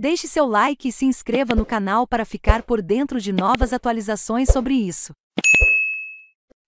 Deixe seu like e se inscreva no canal para ficar por dentro de novas atualizações sobre isso.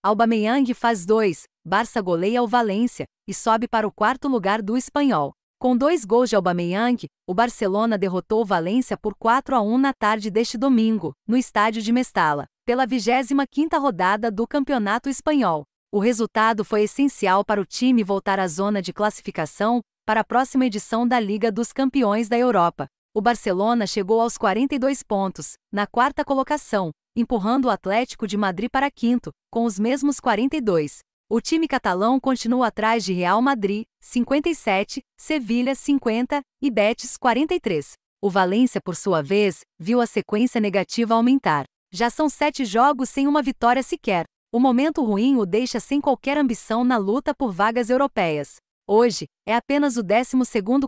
Aubameyang faz 2, Barça goleia o Valência e sobe para o quarto lugar do espanhol. Com dois gols de Aubameyang, o Barcelona derrotou o Valência por 4 a 1 na tarde deste domingo, no estádio de Mestalla, pela 25ª rodada do Campeonato Espanhol. O resultado foi essencial para o time voltar à zona de classificação para a próxima edição da Liga dos Campeões da Europa, o Barcelona chegou aos 42 pontos, na quarta colocação, empurrando o Atlético de Madrid para quinto, com os mesmos 42. O time catalão continua atrás de Real Madrid, 57, Sevilha, 50 e Betis, 43. O Valência, por sua vez, viu a sequência negativa aumentar. Já são sete jogos sem uma vitória sequer. O momento ruim o deixa sem qualquer ambição na luta por vagas europeias. Hoje, é apenas o 12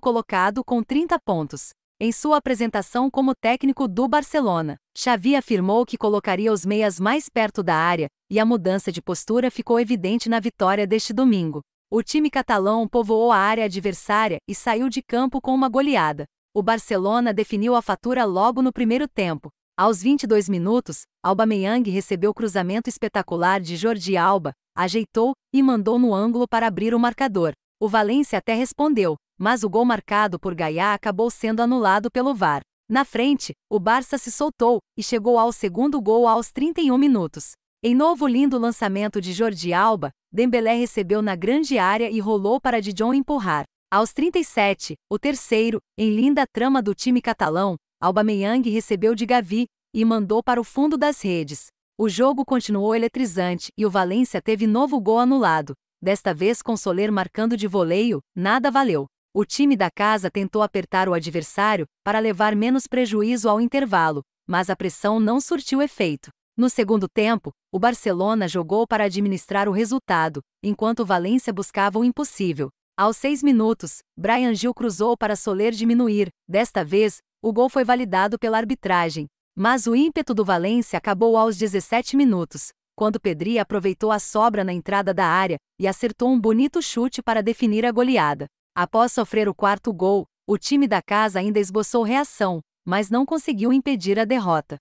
colocado com 30 pontos. Em sua apresentação como técnico do Barcelona, Xavi afirmou que colocaria os meias mais perto da área, e a mudança de postura ficou evidente na vitória deste domingo. O time catalão povoou a área adversária e saiu de campo com uma goleada. O Barcelona definiu a fatura logo no primeiro tempo. Aos 22 minutos, Aubameyang recebeu cruzamento espetacular de Jordi Alba, ajeitou e mandou no ângulo para abrir o marcador. O Valencia até respondeu, mas o gol marcado por Gaia acabou sendo anulado pelo VAR. Na frente, o Barça se soltou e chegou ao segundo gol aos 31 minutos. Em novo lindo lançamento de Jordi Alba, Dembélé recebeu na grande área e rolou para Dijon empurrar. Aos 37, o terceiro, em linda trama do time catalão, Alba Meyang recebeu de Gavi e mandou para o fundo das redes. O jogo continuou eletrizante e o Valência teve novo gol anulado, desta vez com Soler marcando de voleio, nada valeu. O time da casa tentou apertar o adversário para levar menos prejuízo ao intervalo, mas a pressão não surtiu efeito. No segundo tempo, o Barcelona jogou para administrar o resultado, enquanto o Valência buscava o impossível. Aos seis minutos, Brian Gil cruzou para Soler diminuir. Desta vez, o gol foi validado pela arbitragem. Mas o ímpeto do Valência acabou aos 17 minutos, quando Pedri aproveitou a sobra na entrada da área e acertou um bonito chute para definir a goleada. Após sofrer o quarto gol, o time da casa ainda esboçou reação, mas não conseguiu impedir a derrota.